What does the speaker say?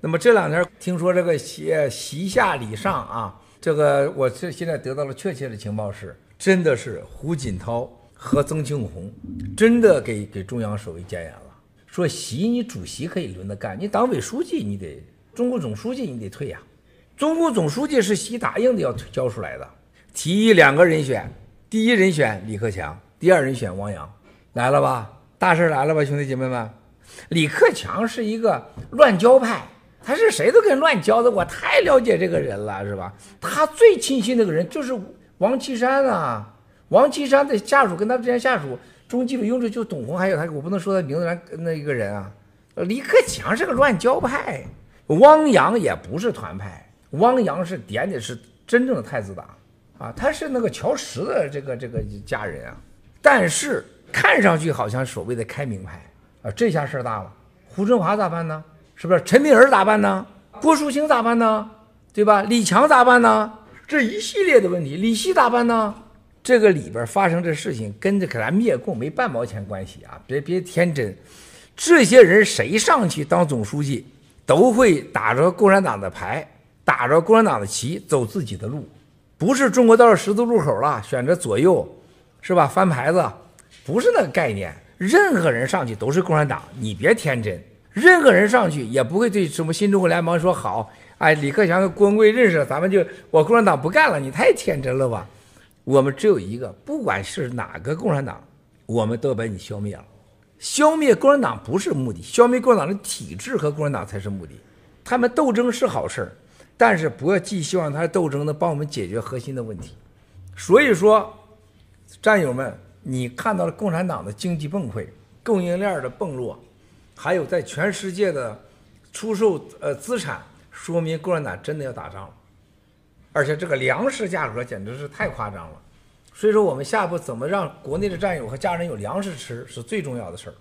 那么这两天听说这个习习下李上啊，这个我这现在得到了确切的情报是，真的是胡锦涛和曾庆红真的给给中央首位建言了，说习你主席可以轮着干，你党委书记你得，中国总书记你得退呀，中国总书记是习答应的要交出来的，提议两个人选，第一人选李克强，第二人选汪洋，来了吧，大事来了吧，兄弟姐妹们，李克强是一个乱交派。他是谁都跟乱交的，我太了解这个人了，是吧？他最亲信那个人就是王岐山啊，王岐山的下属跟他之间下属中纪委用着就董洪还有他我不能说他名字，那那一个人啊，李克强是个乱交派，汪洋也不是团派，汪洋是点点是真正的太子党啊，他是那个乔石的这个这个家人啊，但是看上去好像所谓的开明派啊，这下事儿大了，胡春华咋办呢？是不是陈明仁咋办呢？郭书清咋办呢？对吧？李强咋办呢？这一系列的问题，李希咋办呢？这个里边发生这事情，跟这可咱灭共没半毛钱关系啊！别别天真，这些人谁上去当总书记，都会打着共产党的牌，打着共产党的旗，走自己的路，不是中国到了十字路口了，选择左右，是吧？翻牌子，不是那个概念。任何人上去都是共产党，你别天真。任何人上去也不会对什么新中国联盟说好。哎，李克强跟光贵认识了，咱们就我共产党不干了。你太天真了吧！我们只有一个，不管是哪个共产党，我们都把你消灭了。消灭共产党不是目的，消灭共产党的体制和共产党才是目的。他们斗争是好事儿，但是不要寄希望他斗争能帮我们解决核心的问题。所以说，战友们，你看到了共产党的经济崩溃，供应链的崩落。还有在全世界的出售呃资产，说明共产党真的要打仗了，而且这个粮食价格简直是太夸张了，所以说我们下一步怎么让国内的战友和家人有粮食吃是最重要的事儿。